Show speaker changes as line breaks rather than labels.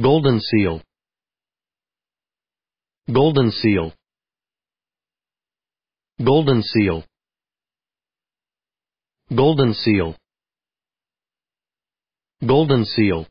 Golden seal. Golden seal. Golden seal. Golden seal. Golden seal.